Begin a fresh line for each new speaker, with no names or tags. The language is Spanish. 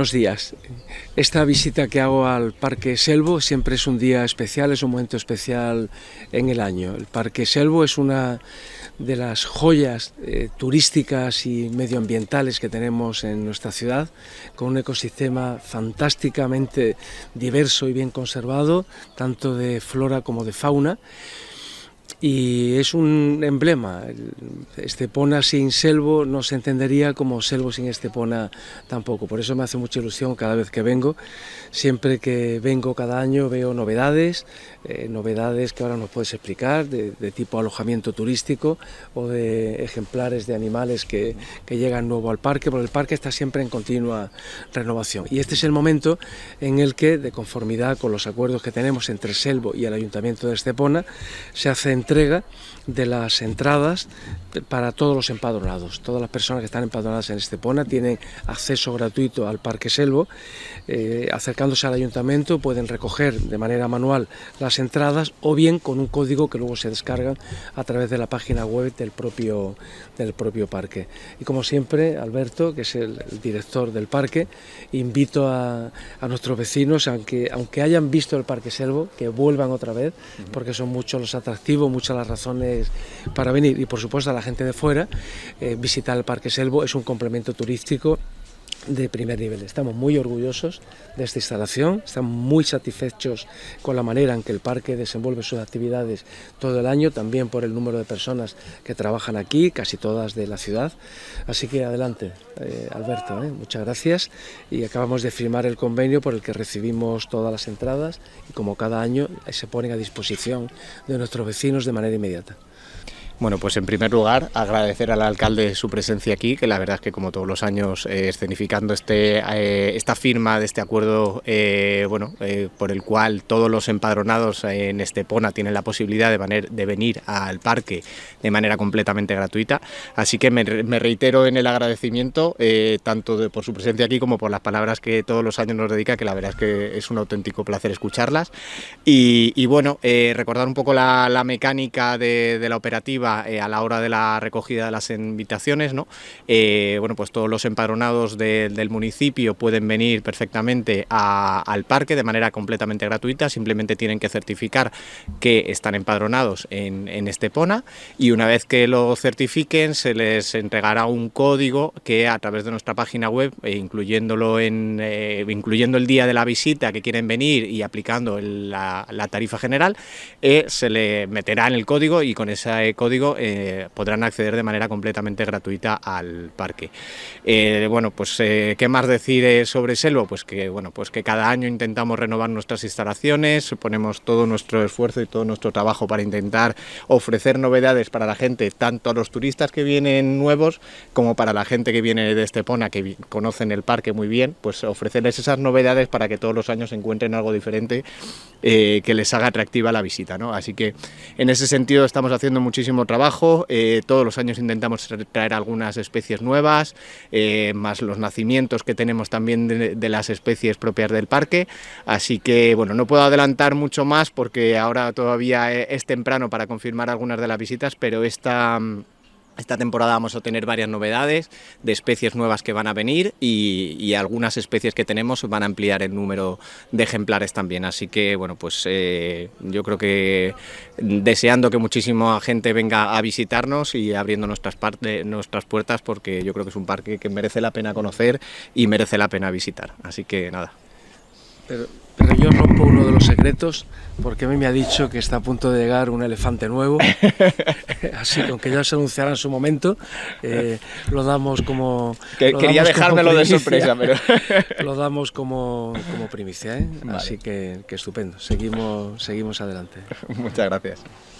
buenos días. Esta visita que hago al Parque Selvo siempre es un día especial, es un momento especial en el año. El Parque Selvo es una de las joyas eh, turísticas y medioambientales que tenemos en nuestra ciudad, con un ecosistema fantásticamente diverso y bien conservado, tanto de flora como de fauna y es un emblema. Estepona sin Selvo no se entendería como Selvo sin Estepona tampoco. Por eso me hace mucha ilusión cada vez que vengo. Siempre que vengo cada año veo novedades, eh, novedades que ahora nos puedes explicar, de, tipo alojamiento turístico o de ejemplares de animales que, que llegan nuevo al parque, porque el parque está siempre en continua renovación. Y este es el momento en el que, de conformidad con los acuerdos que tenemos entre Selvo y el Ayuntamiento de Estepona, se hace entrega de las entradas para todos los empadronados. Todas las personas que están empadronadas en Estepona tienen acceso gratuito al Parque Selvo. Eh, acercándose al ayuntamiento pueden recoger de manera manual las entradas o bien con un código que luego se descarga... a través de la página web del propio, del propio parque. Y como siempre, Alberto, que es el, director del parque, invito a, nuestros vecinos, aunque, aunque hayan visto el Parque Selvo, que vuelvan otra vez, porque son muchos los atractivos, muchas las razones para venir y por supuesto a la gente de fuera, eh, visitar el Parque Selvo es un complemento turístico de primer nivel. Estamos muy orgullosos de esta instalación, estamos muy satisfechos con la manera en que el parque desenvuelve sus actividades todo el año, también por el número de personas que trabajan aquí, casi todas de la ciudad. Así que adelante, eh, Alberto, eh, muchas gracias. Y acabamos de firmar el convenio por el que recibimos todas las entradas y como cada año eh, se ponen a disposición de nuestros vecinos de manera inmediata.
Bueno, pues en primer lugar agradecer al alcalde su presencia aquí, que la verdad es que como todos los años eh, escenificando este, eh, esta firma de este acuerdo, eh, bueno, por el cual todos los empadronados en Estepona tienen la posibilidad de, de venir al parque de manera completamente gratuita. Así que me, reitero en el agradecimiento tanto por su presencia aquí como por las palabras que todos los años nos dedica, que la verdad es que es un auténtico placer escucharlas. Y, bueno, recordar un poco la, mecánica de la operativa eh, a la hora de la recogida de las invitaciones. ¿no? Eh, bueno, pues todos los empadronados del municipio pueden venir perfectamente al parque de manera completamente gratuita, simplemente tienen que certificar que están empadronados en, Estepona y una vez que lo certifiquen se les entregará un código que a través de nuestra página web, eh, incluyéndolo en, incluyendo el día de la visita que quieren venir y aplicando la, la, tarifa general, se le meterá en el código y con ese código eh, podrán acceder de manera completamente gratuita al parque. Eh, bueno, pues eh, qué más decir sobre Selvo, pues que bueno, pues que cada año intentamos renovar nuestras instalaciones, ponemos todo nuestro esfuerzo y todo nuestro trabajo para intentar ofrecer novedades para la gente, tanto a los turistas que vienen nuevos como para la gente que viene de Estepona, que conocen el parque muy bien, pues ofrecerles esas novedades para que todos los años encuentren algo diferente que les haga atractiva la visita. Así que en ese sentido estamos haciendo muchísimo trabajo. Eh, todos los años intentamos traer algunas especies nuevas, eh, más los nacimientos que tenemos también de, de, las especies propias del parque. Así que, bueno, no puedo adelantar mucho más porque ahora todavía eh, es temprano para confirmar algunas de las visitas, pero esta... Mm, esta temporada vamos a tener varias novedades de especies nuevas que van a venir y, algunas especies que tenemos van a ampliar el número de ejemplares también. Así que, bueno, pues eh, yo creo que deseando que muchísima gente venga a visitarnos y abriendo nuestras, nuestras puertas porque yo creo que es un parque que merece la pena conocer y merece la pena visitar. Así que nada. Pero, yo rompo uno de los
secretos porque a mí me ha dicho que está a punto de llegar un elefante nuevo. Así que aunque ya se anunciara en su momento, eh, lo damos como... quería dejármelo de sorpresa, pero... lo damos como, primicia, ¿eh? Así que, que, estupendo. Seguimos, seguimos adelante. Muchas gracias.